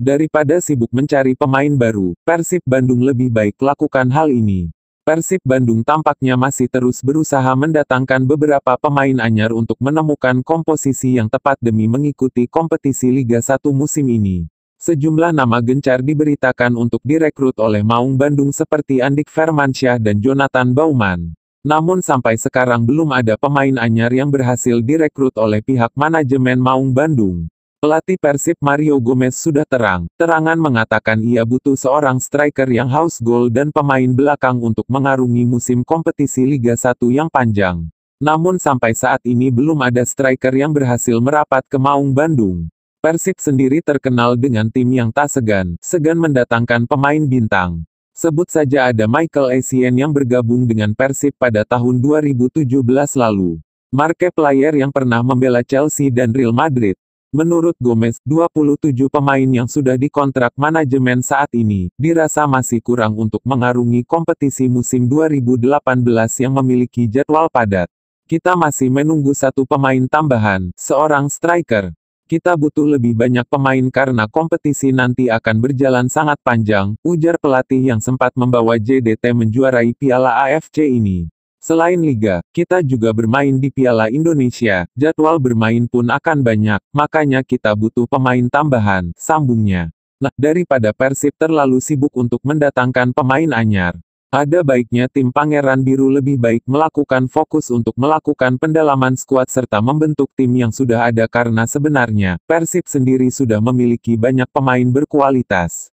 Daripada sibuk mencari pemain baru, Persib Bandung lebih baik lakukan hal ini. Persib Bandung tampaknya masih terus berusaha mendatangkan beberapa pemain anyar untuk menemukan komposisi yang tepat demi mengikuti kompetisi Liga 1 musim ini. Sejumlah nama gencar diberitakan untuk direkrut oleh Maung Bandung seperti Andik Firmansyah dan Jonathan Bauman. Namun sampai sekarang belum ada pemain anyar yang berhasil direkrut oleh pihak manajemen Maung Bandung. Pelatih Persib Mario Gomez sudah terang, terangan mengatakan ia butuh seorang striker yang haus gol dan pemain belakang untuk mengarungi musim kompetisi Liga 1 yang panjang. Namun sampai saat ini belum ada striker yang berhasil merapat ke Maung Bandung. Persib sendiri terkenal dengan tim yang tak segan, segan mendatangkan pemain bintang. Sebut saja ada Michael Essien yang bergabung dengan Persib pada tahun 2017 lalu. Marke player yang pernah membela Chelsea dan Real Madrid, Menurut Gomez, 27 pemain yang sudah dikontrak manajemen saat ini, dirasa masih kurang untuk mengarungi kompetisi musim 2018 yang memiliki jadwal padat. Kita masih menunggu satu pemain tambahan, seorang striker. Kita butuh lebih banyak pemain karena kompetisi nanti akan berjalan sangat panjang, ujar pelatih yang sempat membawa JDT menjuarai Piala AFC ini. Selain Liga, kita juga bermain di Piala Indonesia, jadwal bermain pun akan banyak, makanya kita butuh pemain tambahan, sambungnya. Nah, daripada Persib terlalu sibuk untuk mendatangkan pemain anyar. Ada baiknya tim Pangeran Biru lebih baik melakukan fokus untuk melakukan pendalaman skuad serta membentuk tim yang sudah ada karena sebenarnya, Persib sendiri sudah memiliki banyak pemain berkualitas.